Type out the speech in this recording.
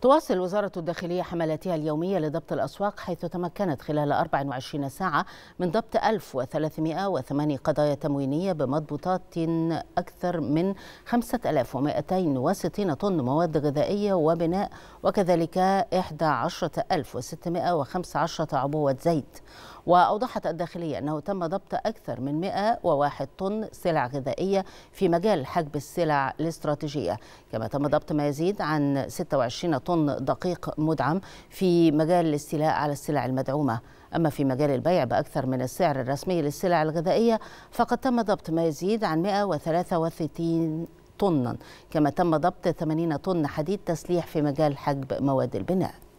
تواصل وزارة الداخلية حملاتها اليومية لضبط الأسواق حيث تمكنت خلال 24 ساعة من ضبط 1308 قضايا تموينية بمضبوطات أكثر من 5260 طن مواد غذائية وبناء وكذلك 11615 عبوة زيت وأوضحت الداخلية أنه تم ضبط أكثر من 101 طن سلع غذائية في مجال حجب السلع الاستراتيجية كما تم ضبط ما يزيد عن 26 طن طن دقيق مدعم في مجال الاستيلاء على السلع المدعومة أما في مجال البيع بأكثر من السعر الرسمي للسلع الغذائية فقد تم ضبط ما يزيد عن 133 طنا كما تم ضبط 80 طن حديد تسليح في مجال حجب مواد البناء